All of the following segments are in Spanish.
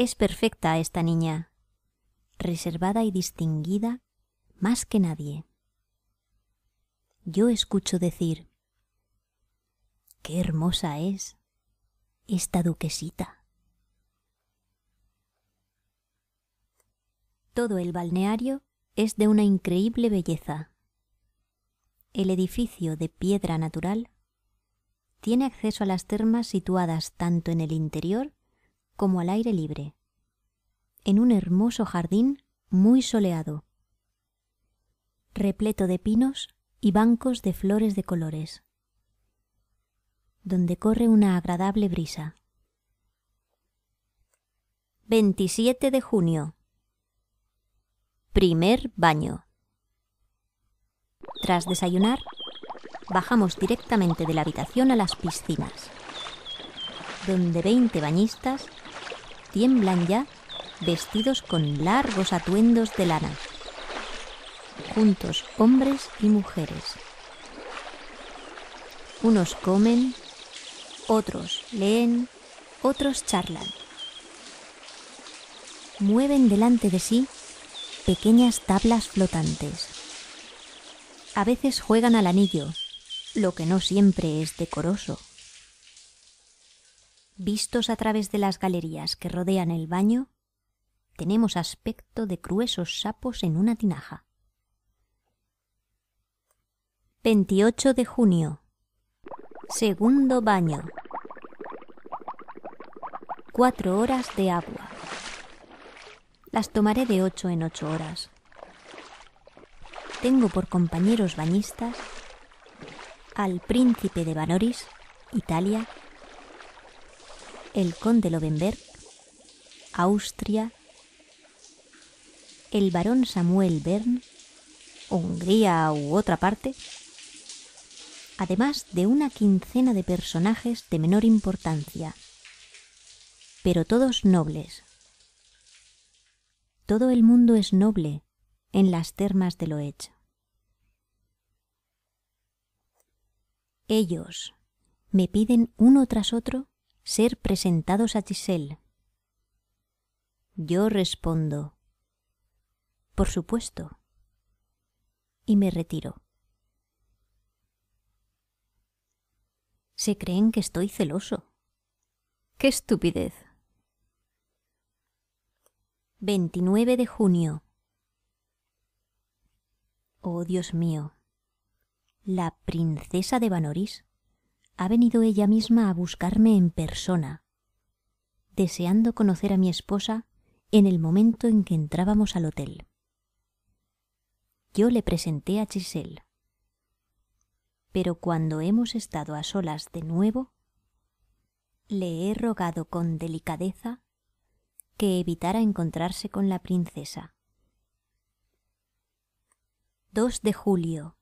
Es perfecta esta niña, reservada y distinguida más que nadie. Yo escucho decir, qué hermosa es esta duquesita. Todo el balneario es de una increíble belleza. El edificio de piedra natural tiene acceso a las termas situadas tanto en el interior como al aire libre, en un hermoso jardín muy soleado, repleto de pinos y bancos de flores de colores, donde corre una agradable brisa. 27 de junio. Primer baño. Tras desayunar, bajamos directamente de la habitación a las piscinas, donde 20 bañistas tiemblan ya vestidos con largos atuendos de lana, juntos hombres y mujeres. Unos comen, otros leen, otros charlan. Mueven delante de sí pequeñas tablas flotantes. A veces juegan al anillo, lo que no siempre es decoroso vistos a través de las galerías que rodean el baño, tenemos aspecto de gruesos sapos en una tinaja. 28 de junio. Segundo baño. Cuatro horas de agua. Las tomaré de ocho en ocho horas. Tengo por compañeros bañistas al príncipe de Banoris, Italia, el conde Lovenberg, Austria, el barón Samuel Bern, Hungría u otra parte, además de una quincena de personajes de menor importancia, pero todos nobles. Todo el mundo es noble en las termas de Loech. Ellos me piden uno tras otro ser presentados a Giselle. Yo respondo, por supuesto, y me retiro. Se creen que estoy celoso. ¡Qué estupidez! 29 de junio. Oh, Dios mío, la princesa de Vanoris ha venido ella misma a buscarme en persona, deseando conocer a mi esposa en el momento en que entrábamos al hotel. Yo le presenté a Chisel. Pero cuando hemos estado a solas de nuevo, le he rogado con delicadeza que evitara encontrarse con la princesa. 2 de julio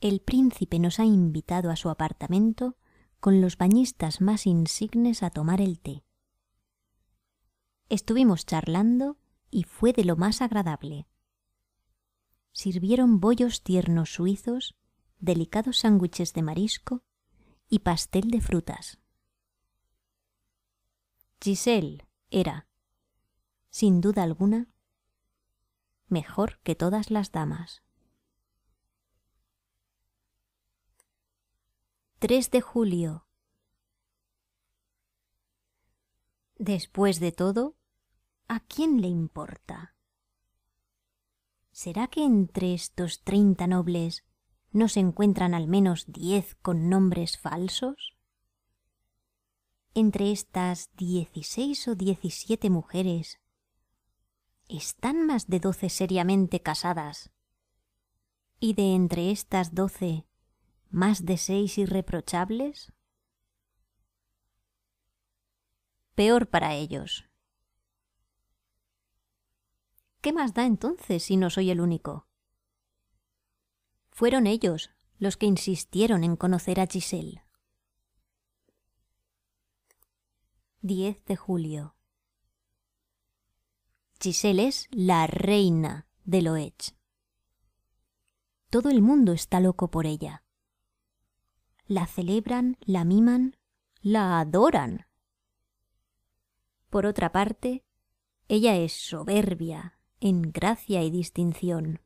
el príncipe nos ha invitado a su apartamento con los bañistas más insignes a tomar el té. Estuvimos charlando y fue de lo más agradable. Sirvieron bollos tiernos suizos, delicados sándwiches de marisco y pastel de frutas. Giselle era, sin duda alguna, mejor que todas las damas. 3 de julio. Después de todo, ¿a quién le importa? ¿Será que entre estos treinta nobles no se encuentran al menos diez con nombres falsos? Entre estas dieciséis o diecisiete mujeres, ¿están más de doce seriamente casadas? Y de entre estas doce, más de seis irreprochables? Peor para ellos. ¿Qué más da entonces si no soy el único? Fueron ellos los que insistieron en conocer a Giselle. 10 de julio. Giselle es la reina de Loech. Todo el mundo está loco por ella la celebran, la miman, la adoran. Por otra parte, ella es soberbia en gracia y distinción.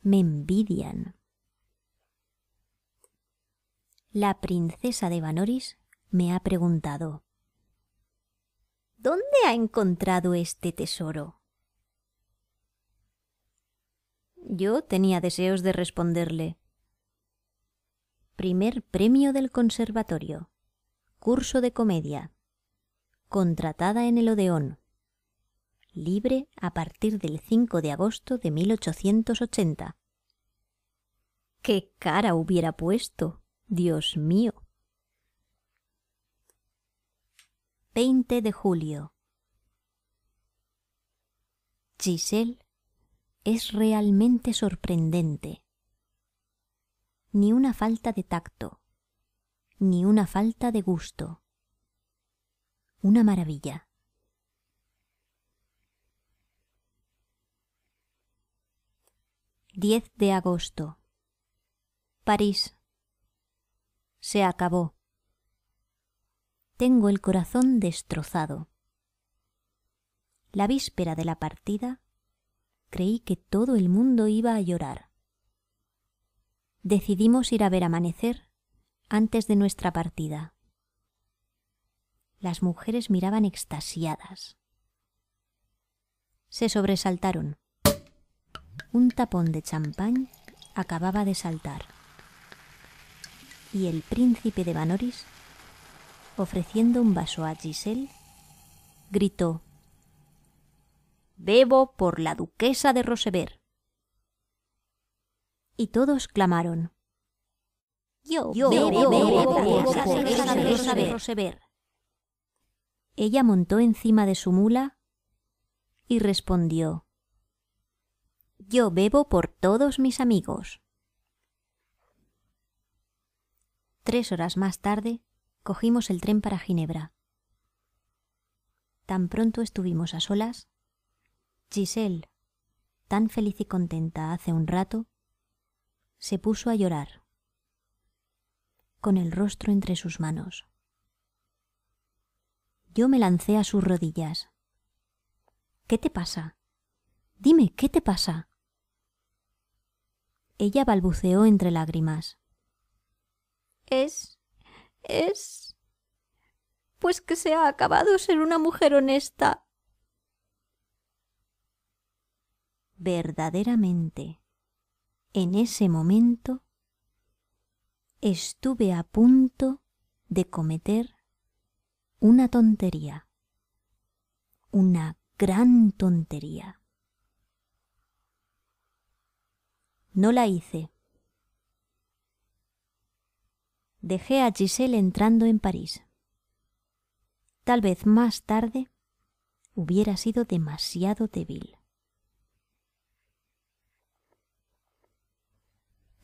Me envidian. La princesa de Vanoris me ha preguntado ¿Dónde ha encontrado este tesoro? Yo tenía deseos de responderle Primer premio del conservatorio. Curso de comedia. Contratada en el Odeón. Libre a partir del 5 de agosto de 1880. ¡Qué cara hubiera puesto! Dios mío. 20 de julio. Giselle es realmente sorprendente ni una falta de tacto, ni una falta de gusto. Una maravilla. —10 de agosto. París. Se acabó. Tengo el corazón destrozado. La víspera de la partida creí que todo el mundo iba a llorar decidimos ir a ver amanecer antes de nuestra partida. Las mujeres miraban extasiadas. Se sobresaltaron. Un tapón de champán acababa de saltar. Y el príncipe de Vanoris, ofreciendo un vaso a Giselle, gritó Bebo por la duquesa de Rosever y todos clamaron. Yo, bebo yo, Ella montó encima de su mula y respondió. Yo bebo por todos mis amigos. Tres horas más tarde cogimos el tren para Ginebra. Tan pronto estuvimos a solas, Giselle, tan feliz y contenta hace un rato, se puso a llorar, con el rostro entre sus manos. Yo me lancé a sus rodillas. ¿Qué te pasa? Dime, ¿qué te pasa? Ella balbuceó entre lágrimas. Es... es... pues que se ha acabado ser una mujer honesta. Verdaderamente en ese momento estuve a punto de cometer una tontería, una gran tontería. No la hice. Dejé a Giselle entrando en París. Tal vez más tarde hubiera sido demasiado débil.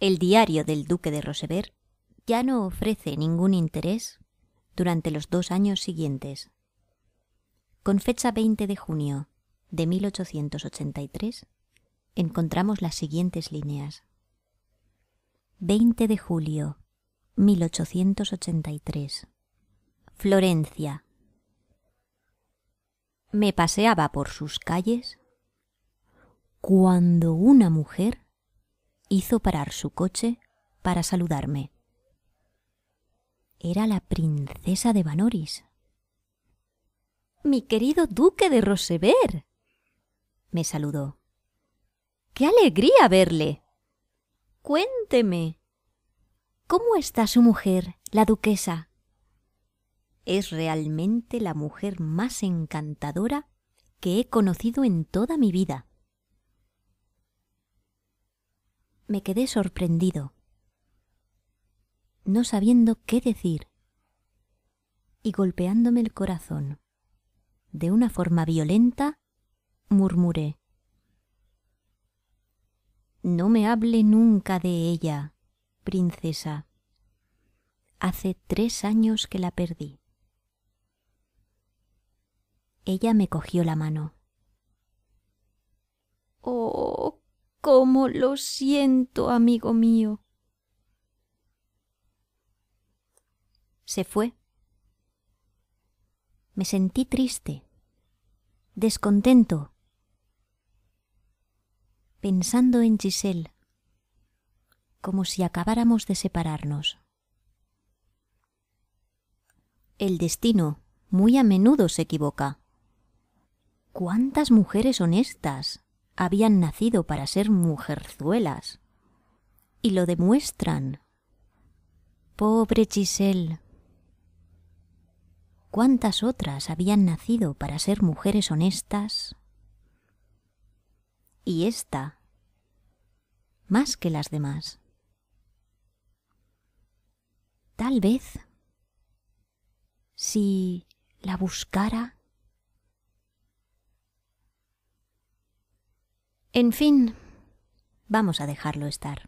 El diario del duque de Roseber ya no ofrece ningún interés durante los dos años siguientes. Con fecha 20 de junio de 1883 encontramos las siguientes líneas. 20 de julio 1883. Florencia. Me paseaba por sus calles cuando una mujer hizo parar su coche para saludarme. Era la princesa de Vanoris. Mi querido duque de Rosever. me saludó. ¡Qué alegría verle! Cuénteme. ¿Cómo está su mujer, la duquesa? Es realmente la mujer más encantadora que he conocido en toda mi vida. me quedé sorprendido, no sabiendo qué decir y golpeándome el corazón. De una forma violenta, murmuré. No me hable nunca de ella, princesa. Hace tres años que la perdí. Ella me cogió la mano. Oh, cómo lo siento, amigo mío. Se fue. Me sentí triste, descontento, pensando en Giselle, como si acabáramos de separarnos. El destino muy a menudo se equivoca. ¿Cuántas mujeres honestas, habían nacido para ser mujerzuelas. Y lo demuestran. Pobre Giselle. ¿Cuántas otras habían nacido para ser mujeres honestas? Y esta, más que las demás. Tal vez, si la buscara, En fin, vamos a dejarlo estar.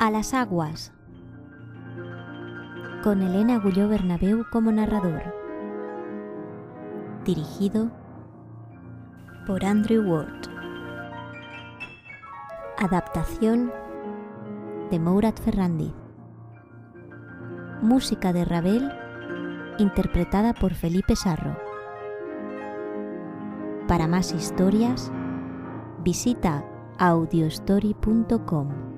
A las aguas. Con Elena Gulló Bernabeu como narrador dirigido por Andrew Ward. Adaptación de Mourad Ferrandiz. Música de Ravel interpretada por Felipe Sarro. Para más historias, visita audiostory.com.